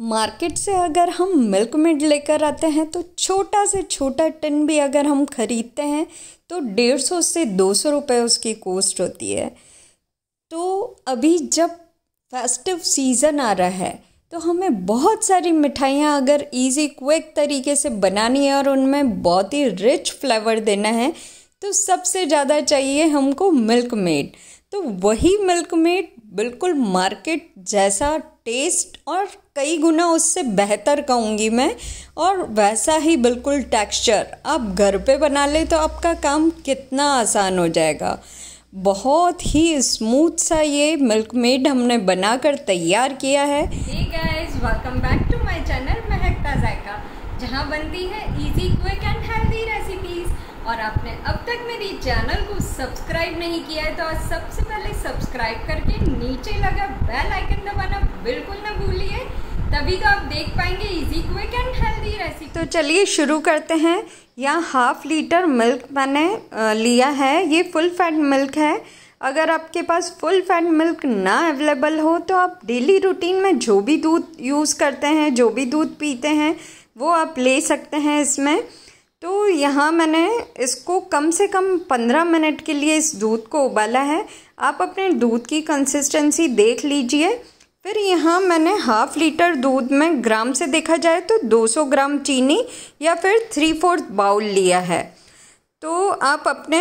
market से अगर हम मिल्क मेड लेकर आते हैं तो छोटा से छोटा टिन भी अगर हम ख़रीदते हैं तो डेढ़ सौ से दो सौ रुपये उसकी कॉस्ट होती है तो अभी जब फेस्टिव सीज़न आ रहा है तो हमें बहुत सारी मिठाइयाँ अगर इजी क्विक तरीके से बनानी है और उनमें बहुत ही रिच फ्लेवर देना है तो सबसे ज़्यादा चाहिए हमको मिल्क मेड तो वही मिल्क मेड बिल्कुल मार्केट जैसा टेस्ट और कई गुना उससे बेहतर कहूँगी मैं और वैसा ही बिल्कुल टेक्सचर आप घर पे बना ले तो आपका काम कितना आसान हो जाएगा बहुत ही स्मूथ सा ये मिल्क मेड हमने बनाकर तैयार किया है guys welcome back to my channel महकता जहाँ बनती है easy quick and healthy recipe और आपने अब तक मेरी चैनल को सब्सक्राइब नहीं किया है तो आज सबसे पहले सब्सक्राइब करके नीचे लगा बेल आइकन दबाना बिल्कुल ना भूलिए तभी तो आप देख पाएंगे easy quick and healthy recipe तो चलिए शुरू करते हैं यहाँ हाफ लीटर मिल्क मैंने लिया है ये फुल फैट मिल्क है अगर आपके पास फुल फैट मिल्क ना अवेलेबल हो तो आप डेली रूटीन में जो भी दूध यूज़ करते हैं जो भी दूध पीते हैं वो आप ले सकते हैं इसमें तो यहाँ मैंने इसको कम से कम पंद्रह मिनट के लिए इस दूध को उबाला है आप अपने दूध की कंसिस्टेंसी देख लीजिए फिर यहाँ मैंने हाफ लीटर दूध में ग्राम से देखा जाए तो 200 ग्राम चीनी या फिर थ्री फोर्थ बाउल लिया है तो आप अपने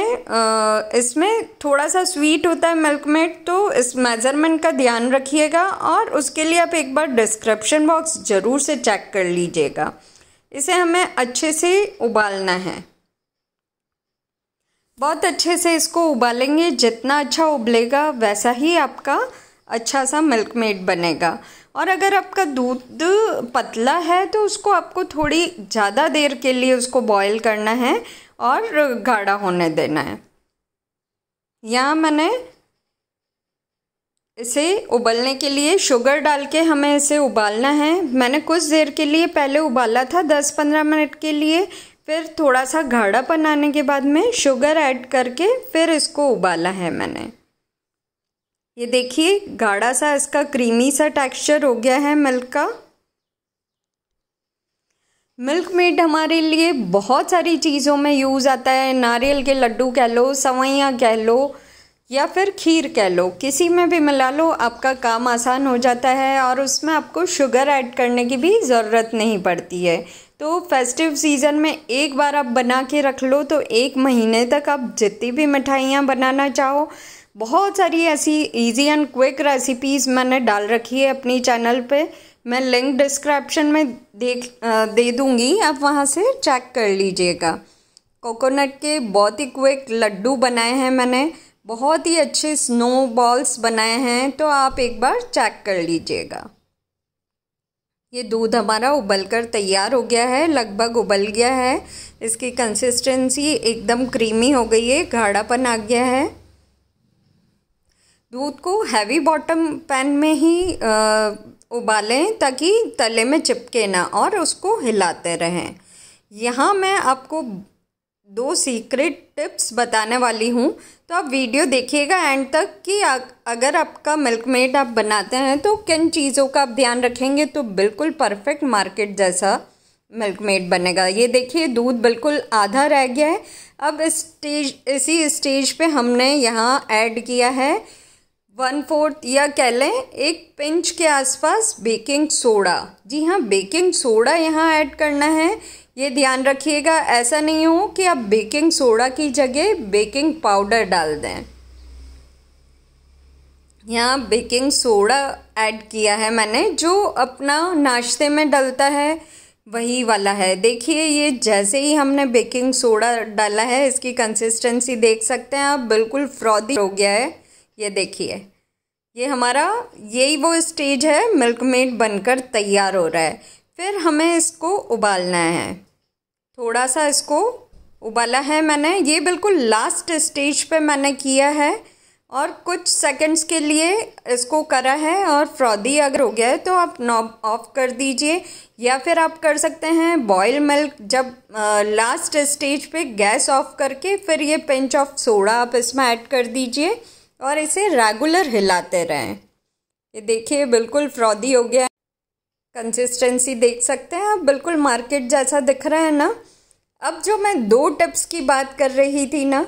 इसमें थोड़ा सा स्वीट होता है मिल्क मेड तो इस मेज़रमेंट का ध्यान रखिएगा और उसके लिए आप एक बार डिस्क्रिप्शन बॉक्स ज़रूर से चेक कर लीजिएगा इसे हमें अच्छे से उबालना है बहुत अच्छे से इसको उबालेंगे जितना अच्छा उबलेगा वैसा ही आपका अच्छा सा मिल्क मेड बनेगा और अगर आपका दूध पतला है तो उसको आपको थोड़ी ज़्यादा देर के लिए उसको बॉईल करना है और गाढ़ा होने देना है यहाँ मैंने इसे उबलने के लिए शुगर डाल के हमें इसे उबालना है मैंने कुछ देर के लिए पहले उबाला था 10-15 मिनट के लिए फिर थोड़ा सा गाढ़ा बनाने के बाद में शुगर ऐड करके फिर इसको उबाला है मैंने ये देखिए गाढ़ा सा इसका क्रीमी सा टेक्सचर हो गया है मिल्क का मिल्क मेड हमारे लिए बहुत सारी चीज़ों में यूज़ आता है नारियल के लड्डू कह लो सवैयाँ कह लो या फिर खीर कह लो किसी में भी मिला लो आपका काम आसान हो जाता है और उसमें आपको शुगर ऐड करने की भी ज़रूरत नहीं पड़ती है तो फेस्टिव सीज़न में एक बार आप बना के रख लो तो एक महीने तक आप जितनी भी मिठाइयाँ बनाना चाहो बहुत सारी ऐसी इजी एंड क्विक रेसिपीज़ मैंने डाल रखी है अपनी चैनल पे मैं लिंक डिस्क्रिप्शन में देख दे दूँगी आप वहाँ से चेक कर लीजिएगा कोकोनट के बहुत ही क्विक लड्डू बनाए हैं मैंने बहुत ही अच्छे स्नो बॉल्स बनाए हैं तो आप एक बार चेक कर लीजिएगा ये दूध हमारा उबल कर तैयार हो गया है लगभग उबल गया है इसकी कंसिस्टेंसी एकदम क्रीमी हो गई है गाढ़ापन आ गया है दूध को हैवी बॉटम पैन में ही आ, उबालें ताकि तले में चिपके ना और उसको हिलाते रहें यहाँ मैं आपको दो सीक्रेट टिप्स बताने वाली हूँ तो आप वीडियो देखिएगा एंड तक कि अगर आपका मिल्क मेड आप बनाते हैं तो किन चीज़ों का आप ध्यान रखेंगे तो बिल्कुल परफेक्ट मार्केट जैसा मिल्क मेड बनेगा ये देखिए दूध बिल्कुल आधा रह गया है अब स्टेज इसी स्टेज पे हमने यहाँ ऐड किया है वन फोर्थ या कह लें एक पिंच के आसपास बेकिंग सोडा जी हाँ बेकिंग सोडा यहाँ ऐड करना है ये ध्यान रखिएगा ऐसा नहीं हो कि आप बेकिंग सोडा की जगह बेकिंग पाउडर डाल दें यहाँ बेकिंग सोडा ऐड किया है मैंने जो अपना नाश्ते में डलता है वही वाला है देखिए ये जैसे ही हमने बेकिंग सोडा डाला है इसकी कंसिस्टेंसी देख सकते हैं आप बिल्कुल फ्रॉदी हो गया है ये देखिए ये हमारा यही वो स्टेज है मिल्क मेड बनकर तैयार हो रहा है फिर हमें इसको उबालना है थोड़ा सा इसको उबाला है मैंने ये बिल्कुल लास्ट स्टेज पे मैंने किया है और कुछ सेकंड्स के लिए इसको करा है और फ्रॉदी अगर हो गया है तो आप नॉब ऑफ कर दीजिए या फिर आप कर सकते हैं बॉयल मिल्क जब आ, लास्ट स्टेज पे गैस ऑफ करके फिर ये पिंच ऑफ सोडा आप इसमें ऐड कर दीजिए और इसे रेगुलर हिलाते रहें ये देखिए बिल्कुल फ्रॉदी हो गया कंसिस्टेंसी देख सकते हैं बिल्कुल मार्केट जैसा दिख रहा है ना अब जो मैं दो टिप्स की बात कर रही थी ना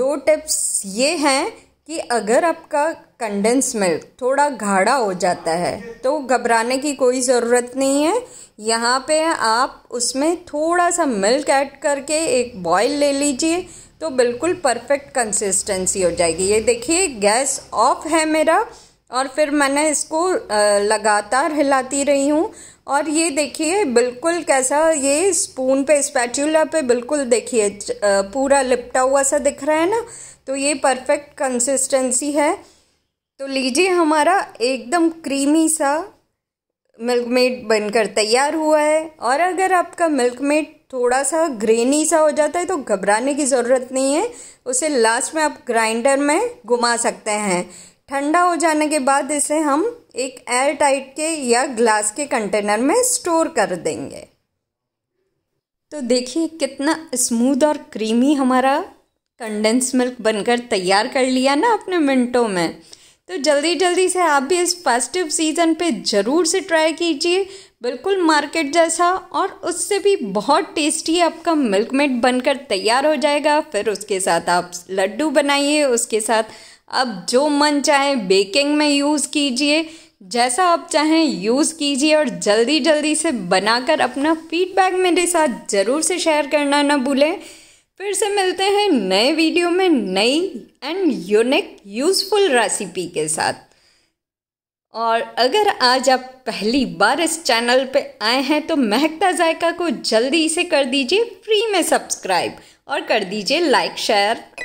दो टिप्स ये हैं कि अगर आपका कंडेंस मिल्क थोड़ा गाढ़ा हो जाता है तो घबराने की कोई ज़रूरत नहीं है यहाँ पे आप उसमें थोड़ा सा मिल्क ऐड करके एक बॉईल ले लीजिए तो बिल्कुल परफेक्ट कंसिस्टेंसी हो जाएगी ये देखिए गैस ऑफ है मेरा और फिर मैंने इसको लगातार हिलाती रही हूँ और ये देखिए बिल्कुल कैसा ये स्पून पे स्पैचुला पे बिल्कुल देखिए पूरा लिपटा हुआ सा दिख रहा है ना तो ये परफेक्ट कंसिस्टेंसी है तो लीजिए हमारा एकदम क्रीमी सा मिल्क मेड बनकर तैयार हुआ है और अगर आपका मिल्क मेड थोड़ा सा ग्रेनी सा हो जाता है तो घबराने की ज़रूरत नहीं है उसे लास्ट में आप ग्राइंडर में घुमा सकते हैं ठंडा हो जाने के बाद इसे हम एक एयर टाइट के या ग्लास के कंटेनर में स्टोर कर देंगे तो देखिए कितना स्मूथ और क्रीमी हमारा कंडेंस मिल्क बनकर तैयार कर लिया ना अपने मिनटों में तो जल्दी जल्दी से आप भी इस फेस्टिव सीज़न पे ज़रूर से ट्राई कीजिए बिल्कुल मार्केट जैसा और उससे भी बहुत टेस्टी आपका मिल्क मेड बनकर तैयार हो जाएगा फिर उसके साथ आप लड्डू बनाइए उसके साथ अब जो मन चाहे बेकिंग में यूज़ कीजिए जैसा आप चाहें यूज़ कीजिए और जल्दी जल्दी से बनाकर अपना फीडबैक मेरे साथ ज़रूर से शेयर करना ना भूलें फिर से मिलते हैं नए वीडियो में नई एंड यूनिक यूज़फुल रेसिपी के साथ और अगर आज आप पहली बार इस चैनल पे आए हैं तो महकता जायका को जल्दी से कर दीजिए फ्री में सब्सक्राइब और कर दीजिए लाइक शेयर